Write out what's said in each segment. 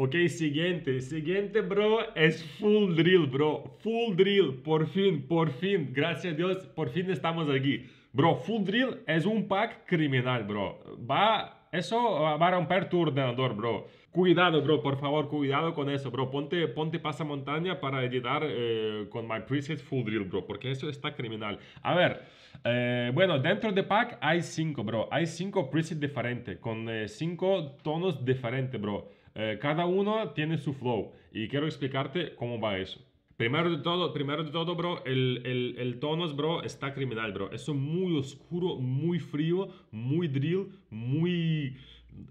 Ok, siguiente, siguiente, bro, es full drill, bro. Full drill, por fin, por fin, gracias a Dios, por fin estamos aquí. Bro, full drill es un pack criminal, bro. Va, eso va a romper tu ordenador, bro. Cuidado, bro, por favor, cuidado con eso, bro. Ponte, ponte pasamontaña para editar eh, con My Preset Full Drill, bro, porque eso está criminal. A ver, eh, bueno, dentro de pack hay cinco, bro. Hay cinco presets diferentes, con eh, cinco tonos diferentes, bro. Eh, cada uno tiene su flow y quiero explicarte cómo va eso. Primero de todo, primero de todo, bro, el, el, tonos, bro, está criminal, bro. Eso muy oscuro, muy frío, muy drill, muy...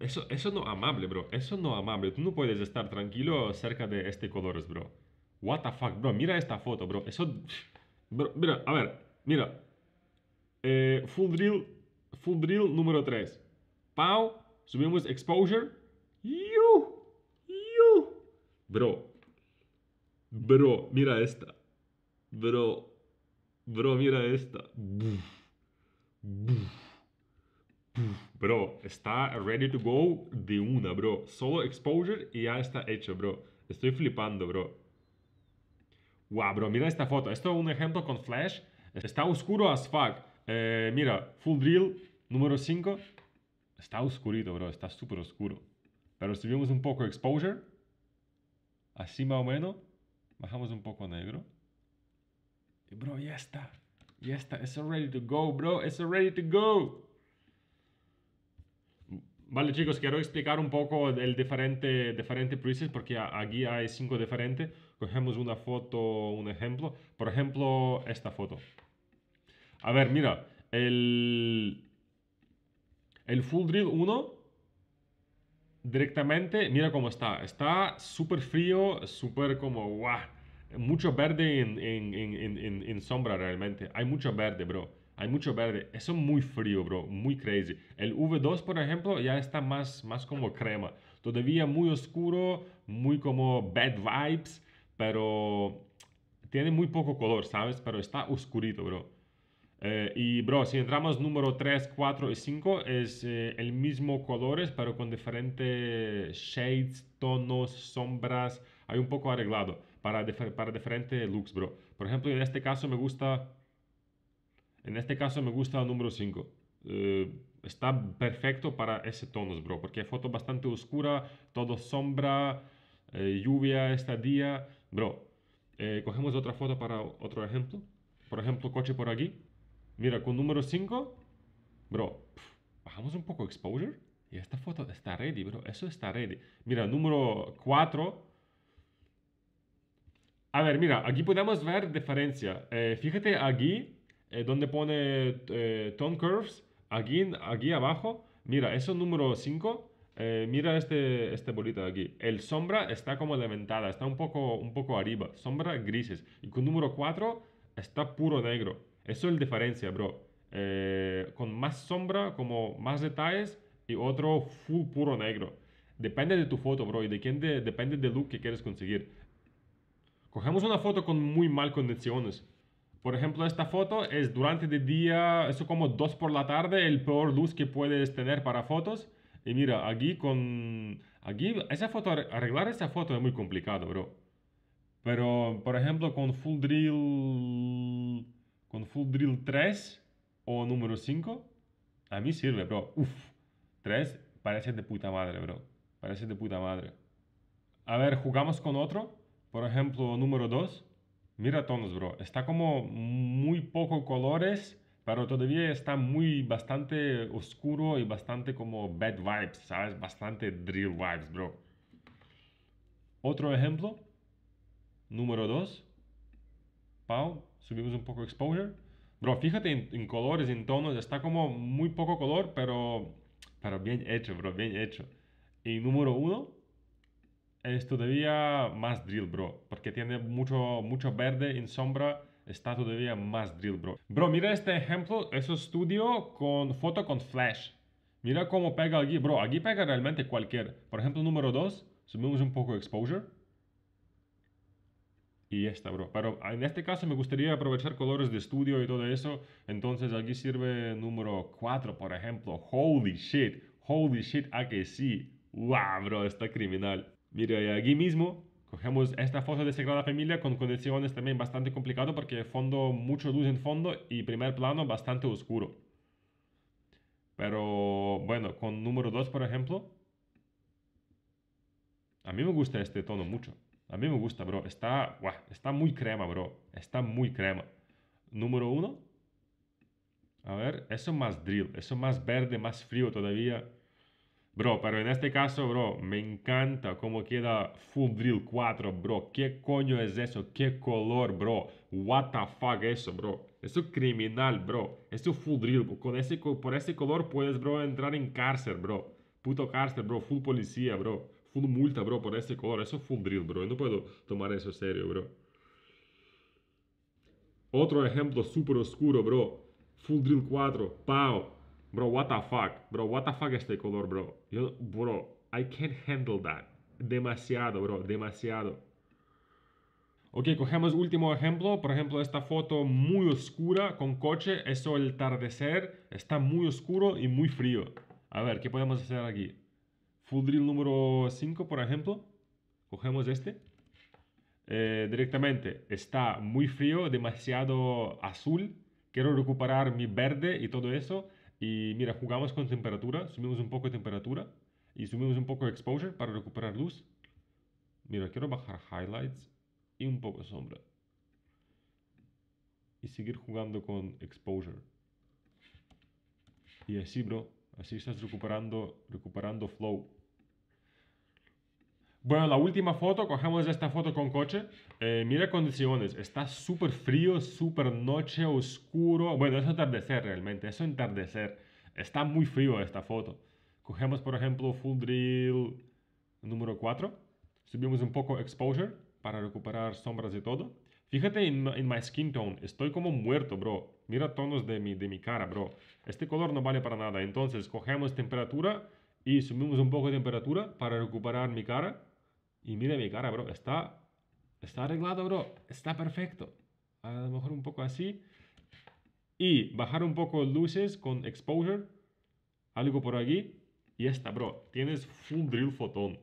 Eso, eso no amable, bro. Eso no amable. Tú no puedes estar tranquilo cerca de este colores, bro. What the fuck, bro. Mira esta foto, bro. Eso... mira, a ver, mira. Eh, full drill, full drill número 3. Pau, subimos exposure. ¡Yuh! Bro. Bro, mira esta. Bro. Bro, mira esta. Bro, está ready to go de una, bro. Solo exposure y ya está hecho, bro. Estoy flipando, bro. Wow, bro, mira esta foto. Esto es un ejemplo con flash. Está oscuro as fuck. Eh, mira, full drill, número 5. Está oscurito, bro. Está súper oscuro. Pero si vemos un poco exposure, Así más o menos. Bajamos un poco a negro. Y bro, ya está. Ya está. It's ready to go, bro. It's ready to go. Vale, chicos, quiero explicar un poco el diferente, diferente presets porque aquí hay cinco diferentes. Cogemos una foto, un ejemplo. Por ejemplo, esta foto. A ver, mira. El, el Full Drill 1 directamente, mira cómo está. Está súper frío, súper como, guau. Mucho verde en, sombra realmente. Hay mucho verde, bro. Hay mucho verde. Eso es muy frío, bro. Muy crazy. El V2, por ejemplo, ya está más, más como crema. Todavía muy oscuro, muy como bad vibes, pero tiene muy poco color, ¿sabes? Pero está oscurito, bro. Eh, y bro, si entramos, número 3, 4 y 5 es eh, el mismo colores, pero con diferentes shades, tonos, sombras, hay un poco arreglado para, para diferentes looks, bro. Por ejemplo, en este caso me gusta, en este caso me gusta el número 5. Eh, está perfecto para ese tonos, bro, porque es foto bastante oscura, todo sombra, lluvia, este día, bro. cogemos otra foto para otro ejemplo. Por ejemplo, coche por aquí. Mira, con número 5, bro, bajamos un poco exposure. Y esta foto está ready, bro. Eso está ready. Mira, número 4. A ver, mira, aquí podemos ver diferencia. Eh, fíjate aquí, eh, donde pone eh, tone curves, aquí, aquí abajo. Mira, eso número 5. mira este, este bolita de aquí. El sombra está como levantada, está un poco, un poco arriba. Sombra grises. Y con número 4 está puro negro. Eso es la diferencia, bro. Eh, con más sombra, como más detalles y otro full puro negro. Depende de tu foto, bro, y de quién depende del look que quieres conseguir. Cogemos una foto con muy mal condiciones. Por ejemplo, esta foto es durante el día, eso como 2 por la tarde, el peor luz que puedes tener para fotos. Y mira, aquí con... Aquí, esa foto, arreglar esa foto es muy complicado, bro. Pero, por ejemplo, con full drill con Full Drill 3 o número 5, a mí sirve, bro. Uf, 3 parece de puta madre, bro. Parece de puta madre. A ver, jugamos con otro. Por ejemplo, número 2. Mira tonos, bro. Está como muy poco colores, pero todavía está muy bastante oscuro y bastante como bad vibes, ¿sabes? Bastante drill vibes, bro. Otro ejemplo. Número 2. Pau, subimos un poco exposure. Bro, fíjate en, colores, en tonos, está como muy poco color, pero, pero bien hecho, bro, bien hecho. Y número uno es todavía más drill, bro, porque tiene mucho, mucho verde en sombra, está todavía más drill, bro. Bro, mira este ejemplo, es un estudio con foto con flash. Mira cómo pega aquí, bro, aquí pega realmente cualquier. Por ejemplo, número dos, subimos un poco exposure y esta, bro. Pero en este caso me gustaría aprovechar colores de estudio y todo eso. Entonces aquí sirve número 4, por ejemplo. Holy shit. Holy shit, a que sí. Wow, bro, está criminal. Mira, y aquí mismo cogemos esta foto de Sagrada Familia con condiciones también bastante complicado porque fondo, mucho luz en fondo y primer plano bastante oscuro. Pero bueno, con número 2, por ejemplo. A mí me gusta este tono mucho. A mí me gusta, bro. Está, está muy crema, bro. Está muy crema. Número uno. A ver, eso más drill, eso más verde, más frío todavía. Bro, pero en este caso, bro, me encanta cómo queda Full Drill 4, bro. ¿Qué coño es eso? ¿Qué color, bro? What the fuck eso, bro. Eso es criminal, bro. Eso Full Drill. Con ese, por ese color puedes, bro, entrar en cárcel, bro. Puto cárcel, bro. Full policía, bro una multa, bro, por este color. Eso fue un drill, bro. Yo no puedo tomar eso serio, bro. Otro ejemplo súper oscuro, bro. Full drill 4, pau. Bro, what the fuck. Bro, what the fuck este color, bro. Yo, bro, I can't handle that. Demasiado, bro, demasiado. Ok, cogemos último ejemplo. Por ejemplo, esta foto muy oscura con coche. Eso el atardecer. Está muy oscuro y muy frío. A ver, ¿qué podemos hacer aquí? Full drill número 5, por ejemplo, cogemos este. Eh, directamente, está muy frío, demasiado azul. Quiero recuperar mi verde y todo eso. Y mira, jugamos con temperatura, subimos un poco de temperatura y subimos un poco de exposure para recuperar luz. Mira, quiero bajar highlights y un poco de sombra. Y seguir jugando con exposure. Y así, bro, así estás recuperando, recuperando flow. Bueno, la última foto, cogemos esta foto con coche. Eh, mira condiciones, está súper frío, súper noche, oscuro. Bueno, es atardecer realmente, es atardecer. Está muy frío esta foto. Cogemos, por ejemplo, Full Drill número 4. Subimos un poco Exposure para recuperar sombras y todo. Fíjate en, my skin tone, estoy como muerto, bro. Mira tonos de mi, de mi cara, bro. Este color no vale para nada. Entonces, cogemos temperatura y subimos un poco de temperatura para recuperar mi cara. Y mire mi cara, bro. Está, está arreglado, bro. Está perfecto. A lo mejor un poco así. Y bajar un poco luces con exposure. Algo por aquí. Y está, bro. Tienes full drill fotón.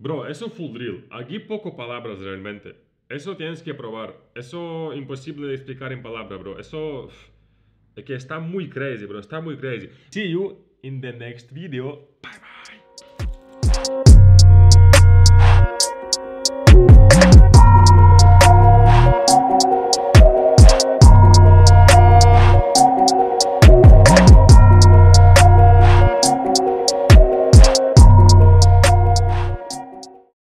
Bro, eso full drill. Aquí poco palabras realmente. Eso tienes que probar. Eso imposible de explicar en palabras, bro. Eso... Es que está muy crazy, bro. Está muy crazy. See you in the next video. Bye, bye.